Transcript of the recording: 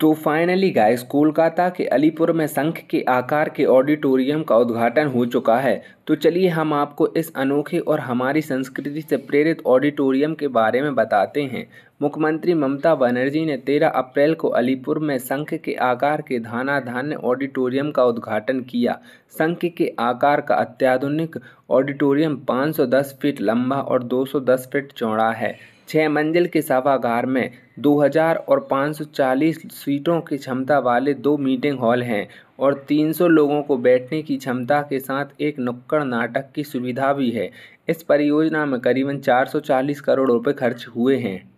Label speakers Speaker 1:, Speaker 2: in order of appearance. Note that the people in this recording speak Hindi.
Speaker 1: तो फाइनली गाइस कोलकाता के अलीपुर में संख के आकार के ऑडिटोरियम का उद्घाटन हो चुका है तो चलिए हम आपको इस अनोखे और हमारी संस्कृति से प्रेरित ऑडिटोरियम के बारे में बताते हैं मुख्यमंत्री ममता बनर्जी ने 13 अप्रैल को अलीपुर में संघ के आकार के धाना धान्य ऑडिटोरियम का उद्घाटन किया संघ के आकार का अत्याधुनिक ऑडिटोरियम 510 फीट लंबा और 210 फीट चौड़ा है छः मंजिल के सभागार में 2000 और 540 सीटों की क्षमता वाले दो मीटिंग हॉल हैं और 300 लोगों को बैठने की क्षमता के साथ एक नुक्कड़ नाटक की सुविधा भी है इस परियोजना में करीबन 440 करोड़ रुपए खर्च हुए हैं